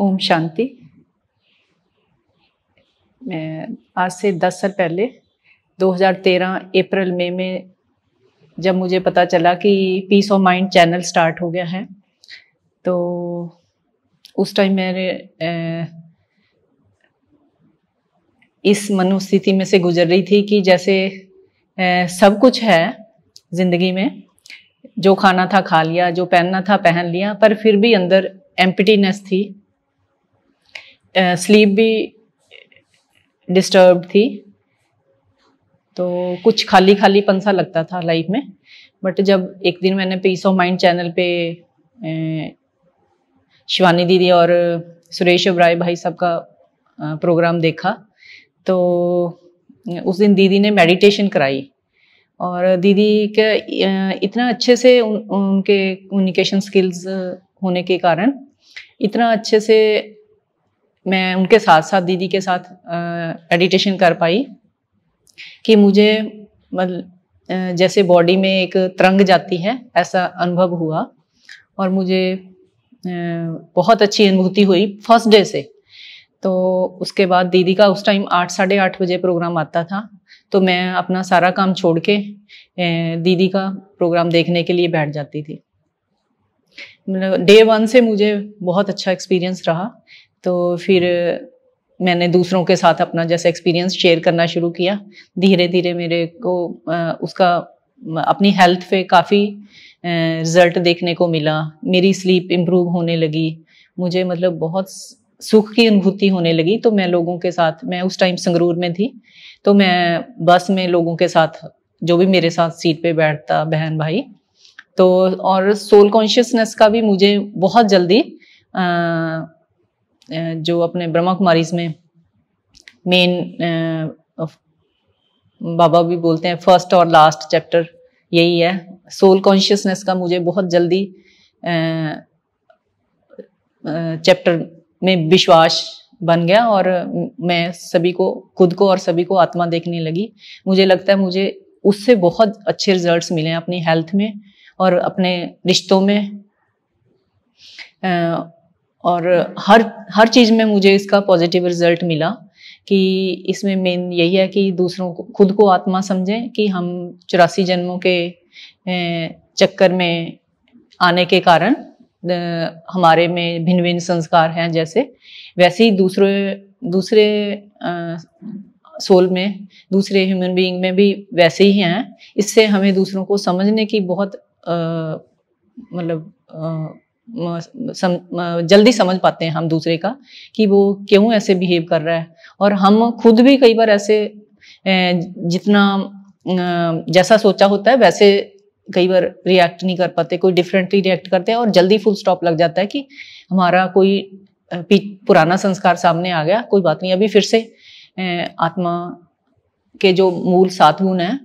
ओम शांति मैं आज से दस साल पहले 2013 अप्रैल मई में, में जब मुझे पता चला कि peace of mind channel start हो गया है तो उस टाइम मेरे इस मनोस्थिति में से गुजर रही थी कि जैसे सब कुछ है ज़िंदगी में जो खाना था खा लिया जो पहनना था पहन लिया पर फिर भी अंदर एम्पटीनेस थी स्लीप भी डिस्टर्ब थी तो कुछ खाली खाली पन सा लगता था लाइफ में बट जब एक दिन मैंने पीस ऑफ माइंड चैनल पे शिवानी दीदी और सुरेश राय भाई साहब का प्रोग्राम देखा तो उस दिन दीदी ने मेडिटेशन कराई और दीदी के इतना अच्छे से उन, उनके कम्युनिकेशन स्किल्स होने के कारण इतना अच्छे से मैं उनके साथ साथ दीदी के साथ मेडिटेशन कर पाई कि मुझे मतलब जैसे बॉडी में एक तरंग जाती है ऐसा अनुभव हुआ और मुझे बहुत अच्छी अनुभूति हुई फर्स्ट डे से तो उसके बाद दीदी का उस टाइम आठ साढ़े आठ बजे प्रोग्राम आता था तो मैं अपना सारा काम छोड़ के दीदी का प्रोग्राम देखने के लिए बैठ जाती थी डे मतलब वन से मुझे बहुत अच्छा एक्सपीरियंस रहा तो फिर मैंने दूसरों के साथ अपना जैसे एक्सपीरियंस शेयर करना शुरू किया धीरे धीरे मेरे को उसका अपनी हेल्थ पे काफ़ी रिजल्ट देखने को मिला मेरी स्लीप इम्प्रूव होने लगी मुझे मतलब बहुत सुख की अनुभूति होने लगी तो मैं लोगों के साथ मैं उस टाइम संगरूर में थी तो मैं बस में लोगों के साथ जो भी मेरे साथ सीट पे बैठता बहन भाई तो और सोल कॉन्शियसनेस का भी मुझे बहुत जल्दी आ, जो अपने ब्रह्मा कुमारीज में मेन बाबा भी बोलते हैं फर्स्ट और लास्ट चैप्टर यही है सोल कॉन्शियसनेस का मुझे बहुत जल्दी चैप्टर में विश्वास बन गया और मैं सभी को खुद को और सभी को आत्मा देखने लगी मुझे लगता है मुझे उससे बहुत अच्छे रिजल्ट्स मिले हैं अपनी हेल्थ में और अपने रिश्तों में और हर हर चीज़ में मुझे इसका पॉजिटिव रिजल्ट मिला कि इसमें मेन यही है कि दूसरों को खुद को आत्मा समझें कि हम चौरासी जन्मों के चक्कर में आने के कारण हमारे में भिन्न भिन्न संस्कार हैं जैसे वैसे ही दूसरे दूसरे आ, सोल में दूसरे ह्यूमन बीइंग में भी वैसे ही हैं इससे हमें दूसरों को समझने की बहुत मतलब सम, जल्दी समझ पाते हैं हम दूसरे का कि वो क्यों ऐसे बिहेव कर रहा है और हम खुद भी कई बार ऐसे जितना जैसा सोचा होता है वैसे कई बार रिएक्ट नहीं कर पाते कोई डिफरेंटली रिएक्ट करते हैं और जल्दी फुल स्टॉप लग जाता है कि हमारा कोई पुराना संस्कार सामने आ गया कोई बात नहीं अभी फिर से आत्मा के जो मूल सात गुण हैं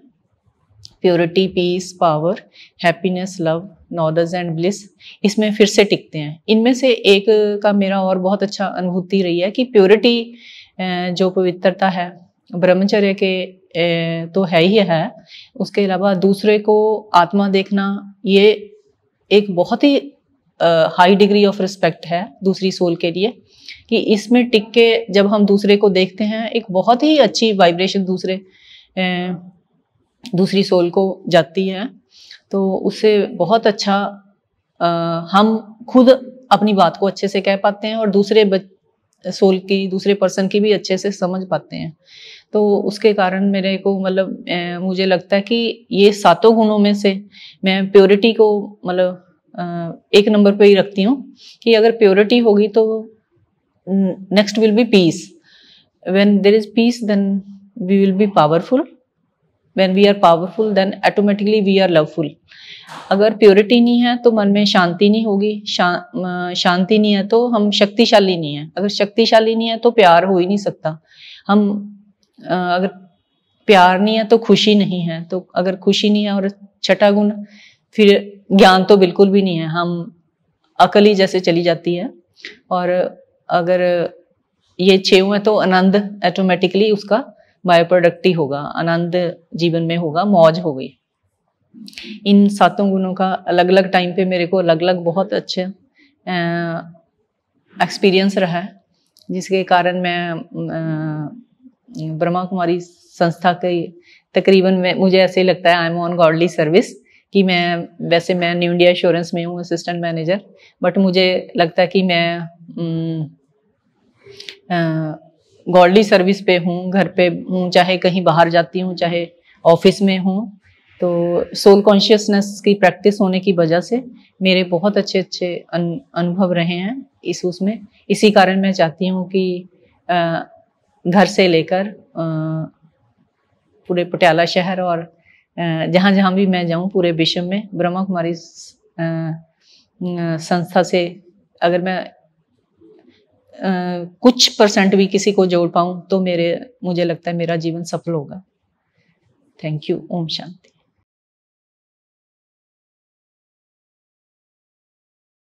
purity peace power happiness love knowledge and bliss इसमें फिर से टिकते हैं इनमें से एक का मेरा और बहुत अच्छा अनुभूति रही है कि प्योरिटी जो पवित्रता है ब्रह्मचर्य के तो है ही है उसके अलावा दूसरे को आत्मा देखना ये एक बहुत ही हाई डिग्री ऑफ रिस्पेक्ट है दूसरी सोल के लिए कि इसमें टिक के जब हम दूसरे को देखते हैं एक बहुत ही अच्छी वाइब्रेशन दूसरे दूसरी सोल को जाती है तो उससे बहुत अच्छा आ, हम खुद अपनी बात को अच्छे से कह पाते हैं और दूसरे बच सोल की दूसरे पर्सन की भी अच्छे से समझ पाते हैं तो उसके कारण मेरे को मतलब मुझे लगता है कि ये सातों गुणों में से मैं प्योरिटी को मतलब एक नंबर पे ही रखती हूँ कि अगर प्योरिटी होगी तो next will be peace when there is peace then we will be powerful when we are powerful then automatically we are loveful अगर प्योरिटी नहीं है तो मन में शांति नहीं होगी शा, शांति नहीं है तो हम शक्तिशाली नहीं है अगर शक्तिशाली नहीं है तो प्यार हो ही नहीं सकता हम अगर प्यार नहीं है तो खुशी नहीं है तो अगर खुशी नहीं है और छठा गुण फिर ज्ञान तो बिल्कुल भी नहीं है हम अकल ही जैसे चली जाती है और अगर ये छे हुए तो आनंद ऑटोमेटिकली उसका ही होगा आनंद जीवन में होगा मौज हो गई इन सातों गुणों का अलग अलग टाइम पे मेरे को अलग अलग बहुत अच्छे एक्सपीरियंस रहा है जिसके कारण मैं ब्रह्मा कुमारी संस्था के तकरीबन मैं मुझे ऐसे ही लगता है I am on godly service कि मैं वैसे मैं न्यू इंडिया इंश्योरेंस में हूँ असिस्टेंट मैनेजर बट मुझे लगता है कि मैं गॉडली सर्विस पे हूँ घर पे हूँ चाहे कहीं बाहर जाती हूँ चाहे ऑफिस में हूँ तो सोल कॉन्शियसनेस की प्रैक्टिस होने की वजह से मेरे बहुत अच्छे अच्छे अन, अनुभव रहे हैं इस उसमें इसी कारण मैं चाहती हूँ कि घर से लेकर पूरे पटियाला शहर और जहाँ जहाँ भी मैं जाऊँ पूरे विश्व में ब्रह्मा कुमारी संस्था से अगर मैं कुछ परसेंट भी किसी को जोड़ पाऊँ तो मेरे मुझे लगता है मेरा जीवन सफल होगा थैंक यू ओम शांति